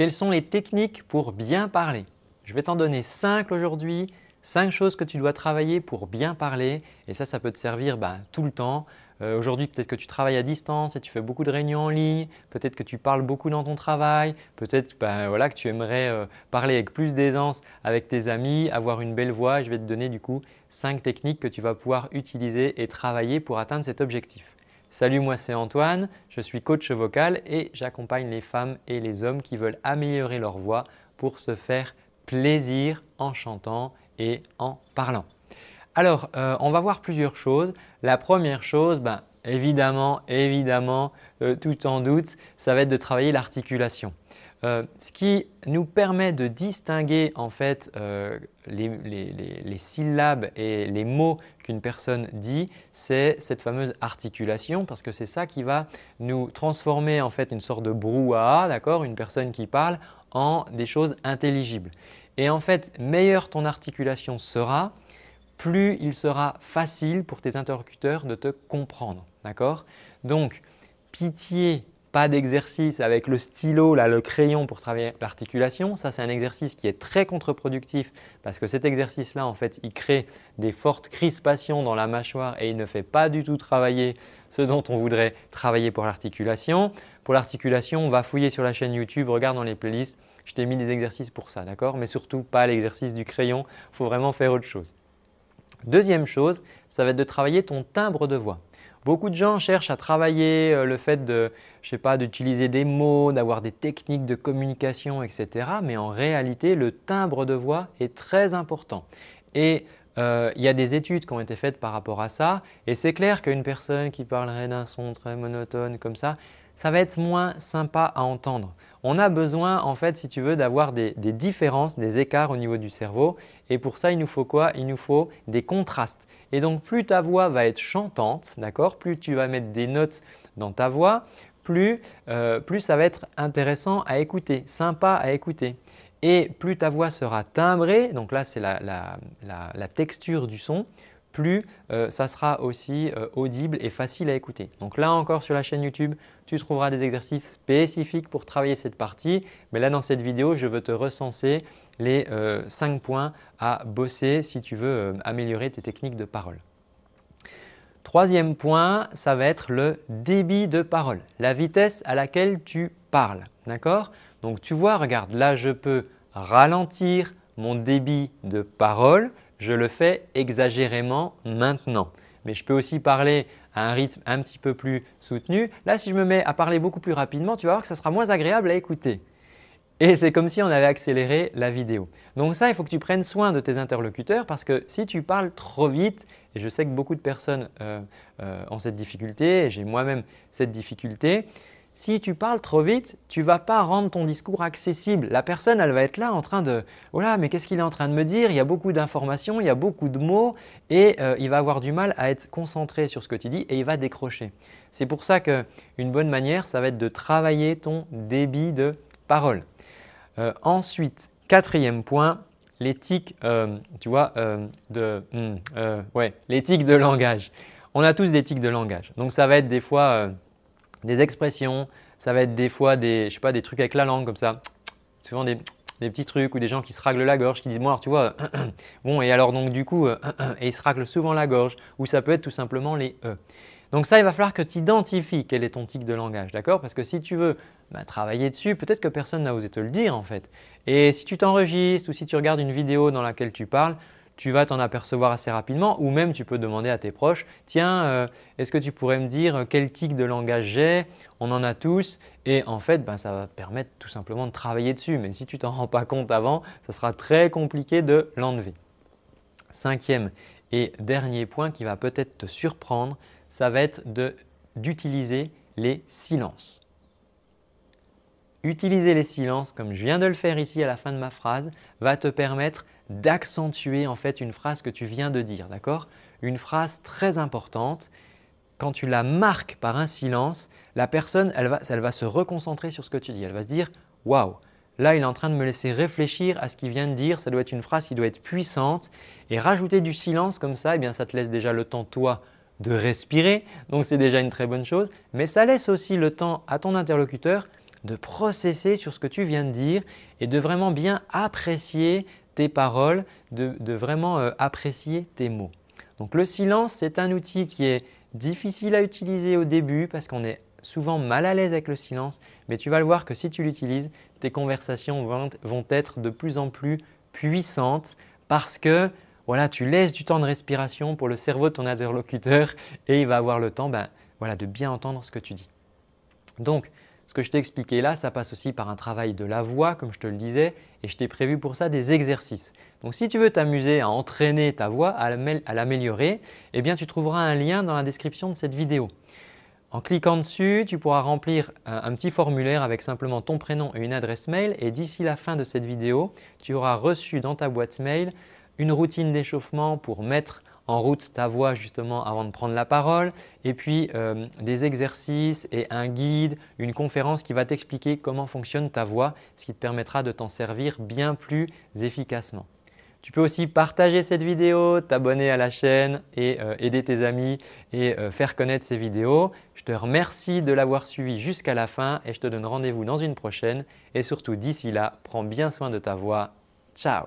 Quelles sont les techniques pour bien parler Je vais t'en donner 5 aujourd'hui, 5 choses que tu dois travailler pour bien parler et ça, ça peut te servir bah, tout le temps. Euh, aujourd'hui, peut-être que tu travailles à distance et tu fais beaucoup de réunions en ligne, peut-être que tu parles beaucoup dans ton travail, peut-être bah, que tu aimerais euh, parler avec plus d'aisance avec tes amis, avoir une belle voix. Je vais te donner du coup 5 techniques que tu vas pouvoir utiliser et travailler pour atteindre cet objectif. Salut, moi c'est Antoine, je suis coach vocal et j'accompagne les femmes et les hommes qui veulent améliorer leur voix pour se faire plaisir en chantant et en parlant. Alors, euh, on va voir plusieurs choses. La première chose, ben, évidemment, évidemment, euh, tout en doute, ça va être de travailler l'articulation. Euh, ce qui nous permet de distinguer en fait euh, les, syllabes et les mots qu'une personne dit, c'est cette fameuse articulation parce que c'est ça qui va nous transformer en fait une sorte de brouhaha, d'accord, une personne qui parle en des choses intelligibles. Et en fait, meilleure ton articulation sera, plus il sera facile pour tes interlocuteurs de te comprendre, d'accord Donc, pitié pas d'exercice avec le stylo, le crayon pour travailler l'articulation. Ça, c'est un exercice qui est très contre-productif parce que cet exercice-là, en fait, il crée des fortes crispations dans la mâchoire et il ne fait pas du tout travailler ce dont on voudrait travailler pour l'articulation. Pour l'articulation, on va fouiller sur la chaîne YouTube, regarde dans les playlists, je t'ai mis des exercices pour ça, d'accord Mais surtout pas l'exercice du crayon, il faut vraiment faire autre chose. Deuxième chose, ça va être de travailler ton timbre de voix. Beaucoup de gens cherchent à travailler euh, le fait de, je sais pas, d'utiliser des mots, d'avoir des techniques de communication, etc. Mais en réalité, le timbre de voix est très important. Et euh, il y a des études qui ont été faites par rapport à ça. Et c'est clair qu'une personne qui parlerait d'un son très monotone comme ça, ça va être moins sympa à entendre. On a besoin en fait si tu veux d'avoir des, différences, des écarts au niveau du cerveau et pour ça il nous faut quoi Il nous faut des contrastes. Et donc plus ta voix va être chantante, d'accord Plus tu vas mettre des notes dans ta voix, euh, plus, ça va être intéressant à écouter, sympa à écouter. Et plus ta voix sera timbrée, donc là c'est la texture du son, plus euh, ça sera aussi euh, audible et facile à écouter. Donc là encore sur la chaîne YouTube, tu trouveras des exercices spécifiques pour travailler cette partie. Mais là dans cette vidéo, je veux te recenser les euh, cinq 5 points à bosser si tu veux améliorer tes techniques de parole. Troisième point, ça va être le débit de parole, la vitesse à laquelle tu parles. D'accord Donc tu vois, regarde, là je peux ralentir mon débit de parole je le fais exagérément maintenant. Mais je peux aussi parler à un rythme un petit peu plus soutenu. Là, si je me mets à parler beaucoup plus rapidement, tu vas voir que ça sera moins agréable à écouter. Et c'est comme si on avait accéléré la vidéo. Donc ça, il faut que tu prennes soin de tes interlocuteurs parce que si tu parles trop vite, et je sais que beaucoup de personnes euh, euh, ont cette difficulté, et j'ai moi-même cette difficulté, si tu parles trop vite, tu vas pas rendre ton discours accessible. La personne, elle va être là en train de voilà, mais qu'est-ce qu'il est en train de me dire Il y a beaucoup d'informations, il y a beaucoup de mots et euh, il va avoir du mal à être concentré sur ce que tu dis et il va décrocher. C'est pour ça qu'une bonne manière, ça va être de travailler ton débit de parole. Euh, ensuite, quatrième point, l'éthique, euh, tu vois, de, hmm, ouais, l'éthique de langage. On a tous des tics de langage. Donc ça va être des fois des expressions, ça va être des fois des, je sais pas, des trucs avec la langue comme ça, souvent des, des petits trucs ou des gens qui se raglent la gorge, qui disent bon alors tu vois, bon et alors donc du coup, euh, et ils se raglent souvent la gorge, ou ça peut être tout simplement les e. Donc ça, il va falloir que tu identifies quel est ton tic de langage, d'accord Parce que si tu veux bah, travailler dessus, peut-être que personne n'a osé te le dire en fait. Et si tu t'enregistres ou si tu regardes une vidéo dans laquelle tu parles, tu vas t'en apercevoir assez rapidement ou même tu peux demander à tes proches, tiens, euh, est-ce que tu pourrais me dire quel tic de langage j'ai On en a tous et en fait, ben, ça va te permettre tout simplement de travailler dessus. Mais si tu t'en rends pas compte avant, ça sera très compliqué de l'enlever. Cinquième et dernier point qui va peut-être te surprendre, ça va être d'utiliser les silences. Utiliser les silences, comme je viens de le faire ici à la fin de ma phrase, va te permettre d'accentuer en fait une phrase que tu viens de dire, d'accord Une phrase très importante. Quand tu la marques par un silence, la personne, elle va, se reconcentrer sur ce que tu dis. Elle va se dire « Waouh, là il est en train de me laisser réfléchir à ce qu'il vient de dire, ça doit être une phrase qui doit être puissante ». Et rajouter du silence comme ça, eh bien, ça te laisse déjà le temps, toi, de respirer, donc c'est déjà une très bonne chose, mais ça laisse aussi le temps à ton interlocuteur de processer sur ce que tu viens de dire et de vraiment bien apprécier tes paroles, de, vraiment euh, apprécier tes mots. Donc le silence, c'est un outil qui est difficile à utiliser au début parce qu'on est souvent mal à l'aise avec le silence, mais tu vas le voir que si tu l'utilises, tes conversations vont, être de plus en plus puissantes parce que voilà, tu laisses du temps de respiration pour le cerveau de ton interlocuteur et il va avoir le temps ben, de bien entendre ce que tu dis. Donc, ce que je t'ai expliqué là, ça passe aussi par un travail de la voix, comme je te le disais, et je t'ai prévu pour ça des exercices. Donc si tu veux t'amuser à entraîner ta voix, à l'améliorer, eh bien tu trouveras un lien dans la description de cette vidéo. En cliquant dessus, tu pourras remplir euh, un, petit formulaire avec simplement ton prénom et une adresse mail et d'ici la fin de cette vidéo, tu auras reçu dans ta boîte mail une routine d'échauffement pour mettre en route ta voix justement avant de prendre la parole et puis euh, des exercices et un guide, une conférence qui va t'expliquer comment fonctionne ta voix, ce qui te permettra de t'en servir bien plus efficacement. Tu peux aussi partager cette vidéo, t'abonner à la chaîne et euh, aider tes amis et euh, faire connaître ces vidéos. Je te remercie de l'avoir suivi jusqu'à la fin et je te donne rendez-vous dans une prochaine. Et surtout d'ici là, prends bien soin de ta voix. Ciao